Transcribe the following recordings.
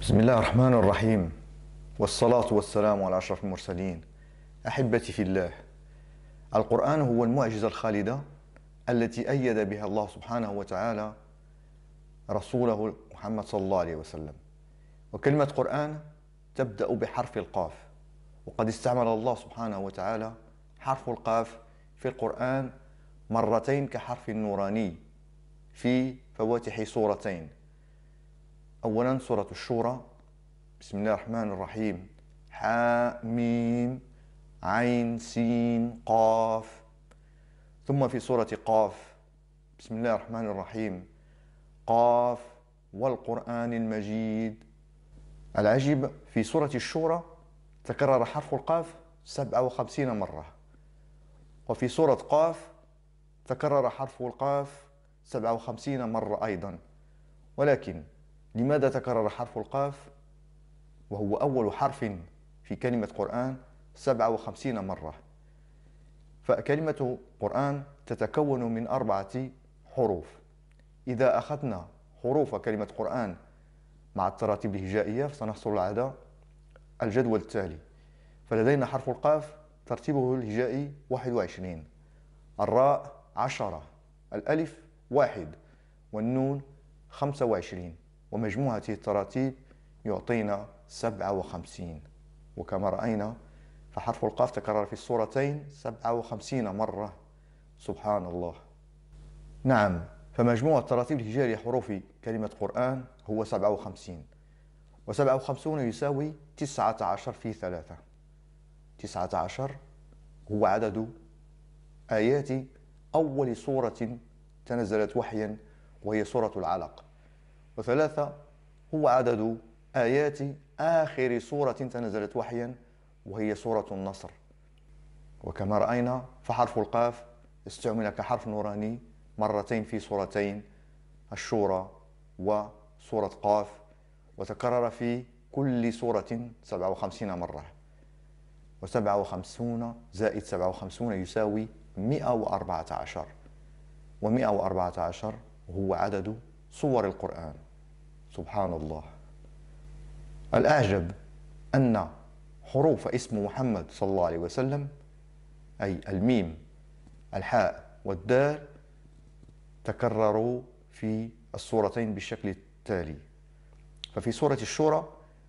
بسم الله الرحمن الرحيم والصلاة والسلام على أشرف المرسلين أحبتي في الله القرآن هو المعجزة الخالدة التي أيد بها الله سبحانه وتعالى رسوله محمد صلى الله عليه وسلم وكلمة قرآن تبدأ بحرف القاف وقد استعمل الله سبحانه وتعالى حرف القاف في القرآن مرتين كحرف النوراني في فواتح سورتين أولا سورة الشورى بسم الله الرحمن الرحيم حاميم عين سين قاف ثم في سورة قاف بسم الله الرحمن الرحيم قاف والقرآن المجيد العجيب في سورة الشورى تكرر حرف القاف 57 مرة وفي سورة قاف تكرر حرف القاف 57 مرة أيضا ولكن لماذا تكرر حرف القاف وهو أول حرف في كلمة قرآن 57 مرة فكلمة قرآن تتكون من أربعة حروف إذا أخذنا حروف كلمة قرآن مع التراتيب الهجائية فسنحصل على الجدول التالي فلدينا حرف القاف ترتيبه الهجائي 21 الراء 10 الألف واحد والنون 25 ومجموع هذه التراتيب يعطينا 57 وكما رأينا فحرف القاف تكرر في الصورتين 57 مرة سبحان الله نعم فمجموع التراتيب الهجائي حروف كلمة قرآن هو 57 و57 يساوي 19 في 3 19 هو عدد آيات أول سورة تنزلت وحيا وهي سورة العلق وثلاثة هو عدد آيات آخر سورة تنزلت وحيا وهي سورة النصر وكما رأينا فحرف القاف استعمل كحرف نوراني مرتين في سورتين الشورى وسورة قاف وتكرر في كل سورة 57 مرة و57 زائد 57 يساوي 114 و114 هو عدد صور القرآن سبحان الله الأعجب أن حروف اسم محمد صلى الله عليه وسلم أي الميم الحاء والدال تكرروا في الصورتين بالشكل التالي ففي سورة الشورى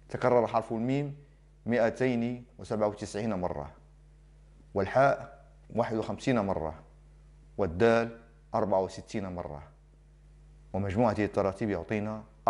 تكرر حرف الميم 297 مرة والحاء 51 مرة والدال 64 مرة ومجموعة التراتيب يعطينا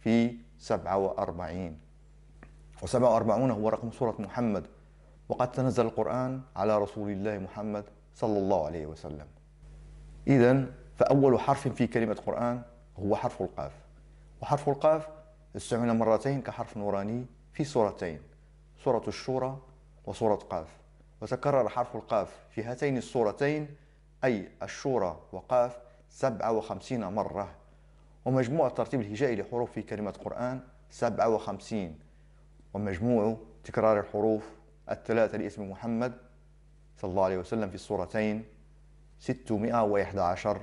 في 47 و47 هو رقم سورة محمد وقد تنزل القرآن على رسول الله محمد صلى الله عليه وسلم إذا فأول حرف في كلمة قرآن هو حرف القاف وحرف القاف استعمل مرتين كحرف نوراني في سورتين سورة الشورى وسورة قاف وتكرر حرف القاف في هاتين السورتين أي الشورى وقاف 57 مرة ومجموع الترتيب الهجائي لحروف في كلمة قرآن 57 ومجموع تكرار الحروف الثلاثة لاسم محمد صلى الله عليه وسلم في الصورتين 611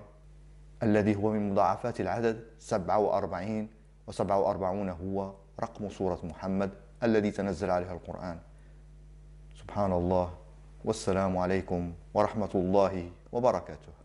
الذي هو من مضاعفات العدد 47 و47 هو رقم سورة محمد الذي تنزل عليها القرآن سبحان الله والسلام عليكم ورحمة الله وبركاته